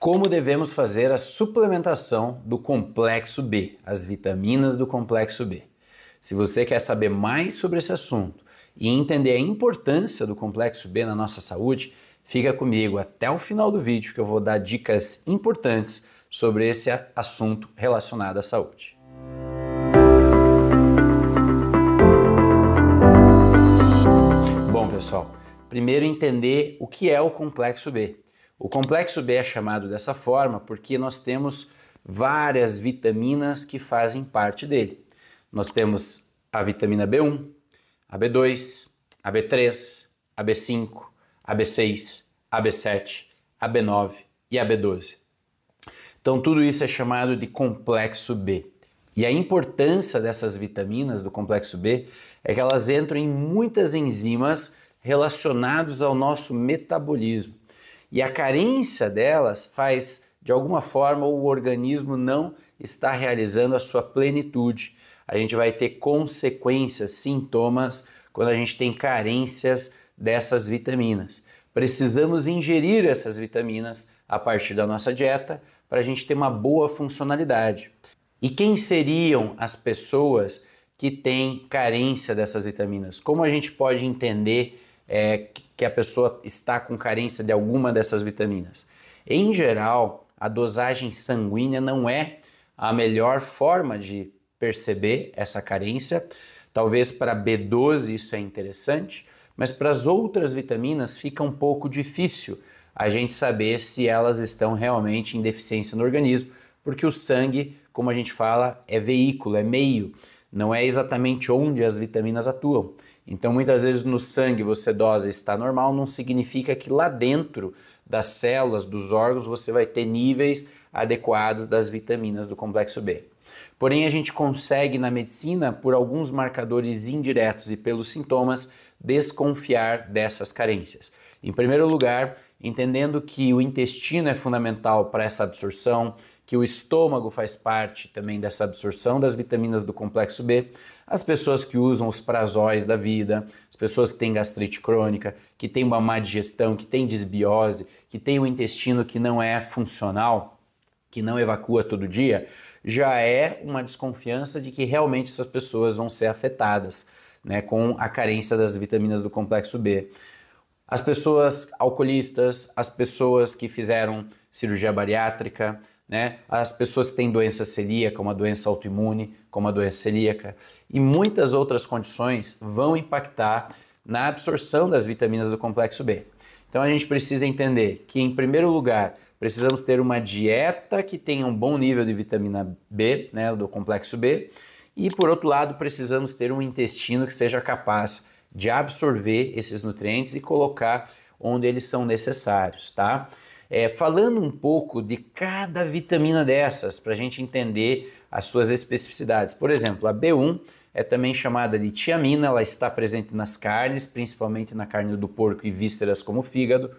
como devemos fazer a suplementação do complexo B, as vitaminas do complexo B. Se você quer saber mais sobre esse assunto e entender a importância do complexo B na nossa saúde, fica comigo até o final do vídeo que eu vou dar dicas importantes sobre esse assunto relacionado à saúde. Bom, pessoal, primeiro entender o que é o complexo B. O complexo B é chamado dessa forma porque nós temos várias vitaminas que fazem parte dele. Nós temos a vitamina B1, a B2, a B3, a B5, a B6, a B7, a B9 e a B12. Então tudo isso é chamado de complexo B. E a importância dessas vitaminas do complexo B é que elas entram em muitas enzimas relacionadas ao nosso metabolismo. E a carência delas faz, de alguma forma, o organismo não estar realizando a sua plenitude. A gente vai ter consequências, sintomas, quando a gente tem carências dessas vitaminas. Precisamos ingerir essas vitaminas a partir da nossa dieta para a gente ter uma boa funcionalidade. E quem seriam as pessoas que têm carência dessas vitaminas? Como a gente pode entender é, que a pessoa está com carência de alguma dessas vitaminas. Em geral, a dosagem sanguínea não é a melhor forma de perceber essa carência. Talvez para B12 isso é interessante, mas para as outras vitaminas fica um pouco difícil a gente saber se elas estão realmente em deficiência no organismo, porque o sangue, como a gente fala, é veículo, é meio, não é exatamente onde as vitaminas atuam. Então, muitas vezes no sangue você dose está normal, não significa que lá dentro das células, dos órgãos, você vai ter níveis adequados das vitaminas do complexo B. Porém, a gente consegue na medicina, por alguns marcadores indiretos e pelos sintomas, desconfiar dessas carências. Em primeiro lugar, entendendo que o intestino é fundamental para essa absorção, que o estômago faz parte também dessa absorção das vitaminas do complexo B, as pessoas que usam os prazóis da vida, as pessoas que têm gastrite crônica, que têm uma má digestão, que têm desbiose, que têm um intestino que não é funcional, que não evacua todo dia, já é uma desconfiança de que realmente essas pessoas vão ser afetadas né, com a carência das vitaminas do complexo B. As pessoas alcoolistas, as pessoas que fizeram cirurgia bariátrica, né? As pessoas que têm doença celíaca, uma doença autoimune, como a doença celíaca, e muitas outras condições vão impactar na absorção das vitaminas do complexo B. Então a gente precisa entender que, em primeiro lugar, precisamos ter uma dieta que tenha um bom nível de vitamina B, né, do complexo B, e por outro lado, precisamos ter um intestino que seja capaz de absorver esses nutrientes e colocar onde eles são necessários, tá? é, falando um pouco de cada vitamina dessas, para a gente entender as suas especificidades. Por exemplo, a B1 é também chamada de tiamina, ela está presente nas carnes, principalmente na carne do porco e vísceras como o fígado.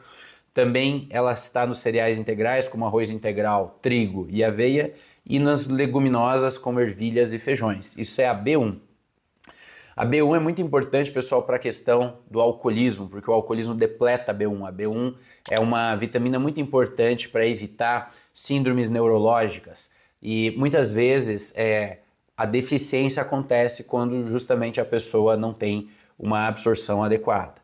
Também ela está nos cereais integrais, como arroz integral, trigo e aveia, e nas leguminosas, como ervilhas e feijões. Isso é a B1. A B1 é muito importante, pessoal, para a questão do alcoolismo, porque o alcoolismo depleta a B1. A B1 é uma vitamina muito importante para evitar síndromes neurológicas. E muitas vezes é, a deficiência acontece quando justamente a pessoa não tem uma absorção adequada.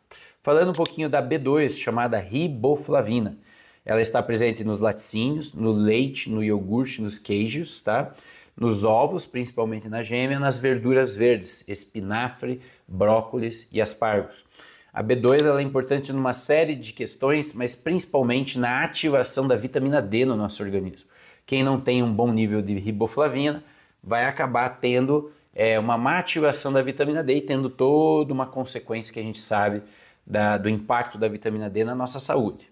Falando um pouquinho da B2, chamada riboflavina. Ela está presente nos laticínios, no leite, no iogurte, nos queijos, tá? nos ovos, principalmente na gêmea, nas verduras verdes, espinafre, brócolis e aspargos. A B2 ela é importante numa série de questões, mas principalmente na ativação da vitamina D no nosso organismo. Quem não tem um bom nível de riboflavina vai acabar tendo é, uma má ativação da vitamina D e tendo toda uma consequência que a gente sabe da, do impacto da vitamina D na nossa saúde.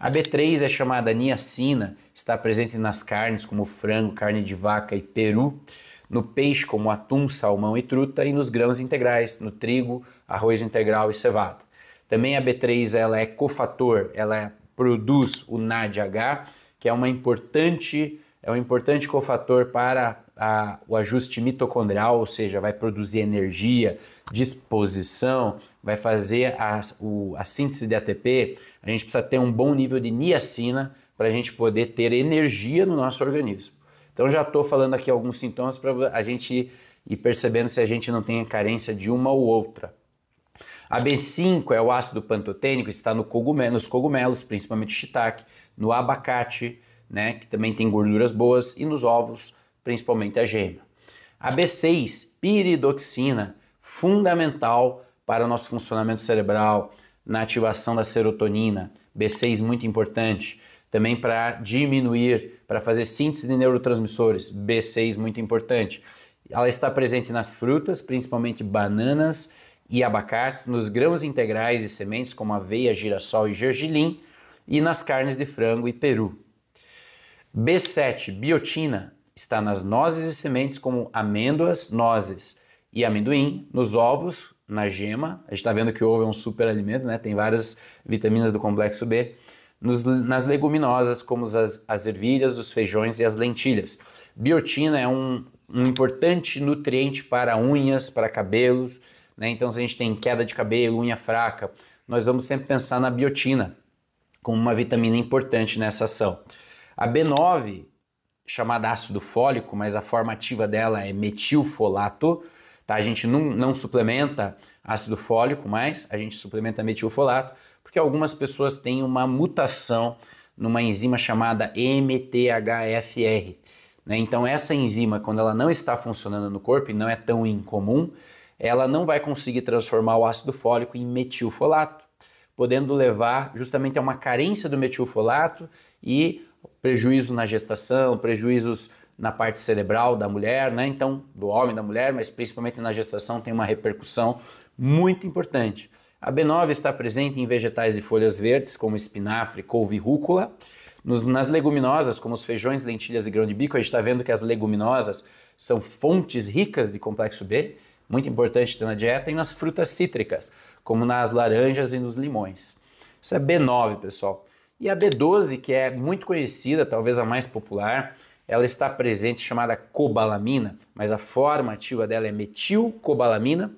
A B3 é chamada niacina, está presente nas carnes como frango, carne de vaca e peru, no peixe como atum, salmão e truta e nos grãos integrais, no trigo, arroz integral e cevada. Também a B3 ela é cofator, ela produz o NADH, que é uma importante é um importante cofator para a, o ajuste mitocondrial, ou seja, vai produzir energia, disposição, vai fazer a, o, a síntese de ATP. A gente precisa ter um bom nível de niacina para a gente poder ter energia no nosso organismo. Então já estou falando aqui alguns sintomas para a gente ir percebendo se a gente não tem carência de uma ou outra. A B5 é o ácido pantotênico, está no cogumelo, nos cogumelos, principalmente o shiitake, no abacate, né, que também tem gorduras boas, e nos ovos, principalmente a gema. A B6, piridoxina, fundamental para o nosso funcionamento cerebral, na ativação da serotonina, B6 muito importante. Também para diminuir, para fazer síntese de neurotransmissores, B6 muito importante. Ela está presente nas frutas, principalmente bananas e abacates, nos grãos integrais e sementes como aveia, girassol e gergelim, e nas carnes de frango e peru. B7, biotina, está nas nozes e sementes como amêndoas, nozes e amendoim, nos ovos, na gema. A gente está vendo que o ovo é um alimento, né? Tem várias vitaminas do complexo B. Nos, nas leguminosas, como as, as ervilhas, os feijões e as lentilhas. Biotina é um, um importante nutriente para unhas, para cabelos. Né? Então, se a gente tem queda de cabelo, unha fraca, nós vamos sempre pensar na biotina como uma vitamina importante nessa ação. A B9, chamada ácido fólico, mas a forma ativa dela é metilfolato, tá? A gente não, não suplementa ácido fólico, mas a gente suplementa metilfolato, porque algumas pessoas têm uma mutação numa enzima chamada MTHFR. Né? Então, essa enzima, quando ela não está funcionando no corpo e não é tão incomum, ela não vai conseguir transformar o ácido fólico em metilfolato, podendo levar justamente a uma carência do metilfolato e prejuízo na gestação, prejuízos na parte cerebral da mulher, né? Então, do homem da mulher, mas principalmente na gestação tem uma repercussão muito importante. A B9 está presente em vegetais e folhas verdes, como espinafre, couve e rúcula. Nos, nas leguminosas, como os feijões, lentilhas e grão de bico, a gente está vendo que as leguminosas são fontes ricas de complexo B, muito importante ter na dieta, e nas frutas cítricas, como nas laranjas e nos limões. Isso é B9, pessoal. E a B12, que é muito conhecida, talvez a mais popular, ela está presente chamada cobalamina, mas a forma ativa dela é metilcobalamina.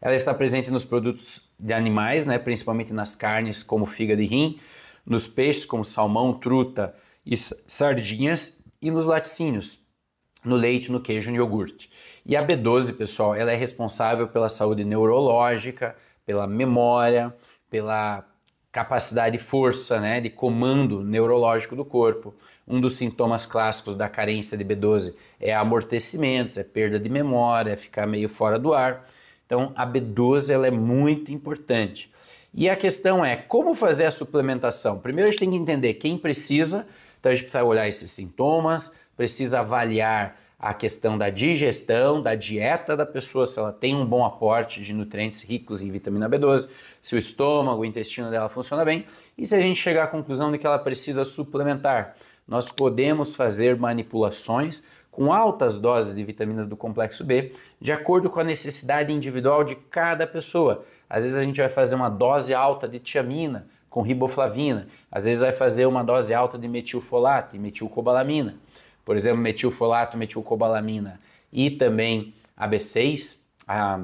Ela está presente nos produtos de animais, né, principalmente nas carnes como fígado e rim, nos peixes como salmão, truta e sardinhas e nos laticínios, no leite, no queijo e no iogurte. E a B12, pessoal, ela é responsável pela saúde neurológica, pela memória, pela capacidade de força, né, de comando neurológico do corpo. Um dos sintomas clássicos da carência de B12 é amortecimentos, é perda de memória, é ficar meio fora do ar. Então, a B12 ela é muito importante. E a questão é como fazer a suplementação? Primeiro a gente tem que entender quem precisa, então a gente precisa olhar esses sintomas, precisa avaliar a questão da digestão, da dieta da pessoa, se ela tem um bom aporte de nutrientes ricos em vitamina B12, se o estômago, o intestino dela funciona bem, e se a gente chegar à conclusão de que ela precisa suplementar. Nós podemos fazer manipulações com altas doses de vitaminas do complexo B, de acordo com a necessidade individual de cada pessoa. Às vezes a gente vai fazer uma dose alta de tiamina com riboflavina, às vezes vai fazer uma dose alta de metilfolato e metilcobalamina por exemplo, metilfolato, metilcobalamina e também a B6, a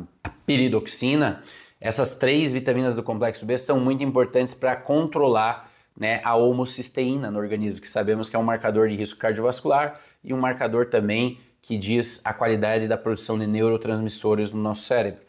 piridoxina, essas três vitaminas do complexo B são muito importantes para controlar né, a homocisteína no organismo, que sabemos que é um marcador de risco cardiovascular e um marcador também que diz a qualidade da produção de neurotransmissores no nosso cérebro.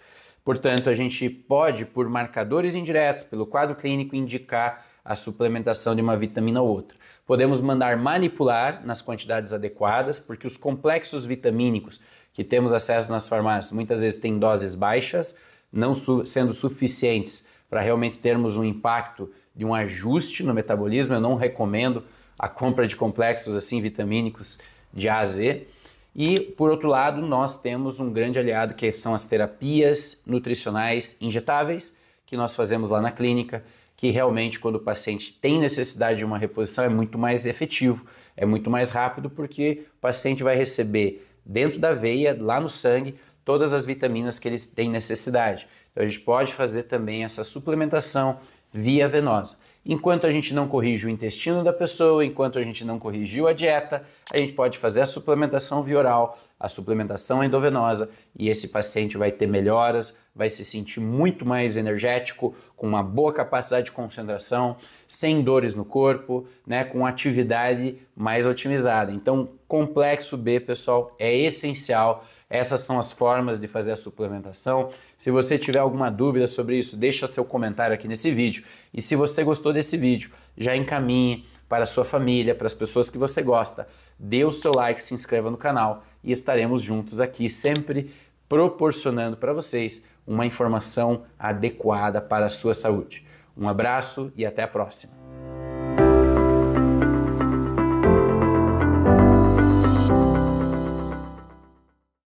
Portanto, a gente pode, por marcadores indiretos, pelo quadro clínico, indicar a suplementação de uma vitamina ou outra. Podemos mandar manipular nas quantidades adequadas, porque os complexos vitamínicos que temos acesso nas farmácias muitas vezes têm doses baixas, não su sendo suficientes para realmente termos um impacto de um ajuste no metabolismo. Eu não recomendo a compra de complexos assim vitamínicos de A a Z. E, por outro lado, nós temos um grande aliado que são as terapias nutricionais injetáveis que nós fazemos lá na clínica que realmente, quando o paciente tem necessidade de uma reposição, é muito mais efetivo, é muito mais rápido, porque o paciente vai receber dentro da veia, lá no sangue, todas as vitaminas que ele tem necessidade. Então, a gente pode fazer também essa suplementação via venosa. Enquanto a gente não corrige o intestino da pessoa, enquanto a gente não corrigiu a dieta, a gente pode fazer a suplementação via oral, a suplementação endovenosa, e esse paciente vai ter melhoras, vai se sentir muito mais energético, com uma boa capacidade de concentração, sem dores no corpo, né, com atividade mais otimizada. Então, complexo B, pessoal, é essencial essas são as formas de fazer a suplementação. Se você tiver alguma dúvida sobre isso, deixa seu comentário aqui nesse vídeo. E se você gostou desse vídeo, já encaminhe para a sua família, para as pessoas que você gosta. Dê o seu like, se inscreva no canal e estaremos juntos aqui sempre proporcionando para vocês uma informação adequada para a sua saúde. Um abraço e até a próxima.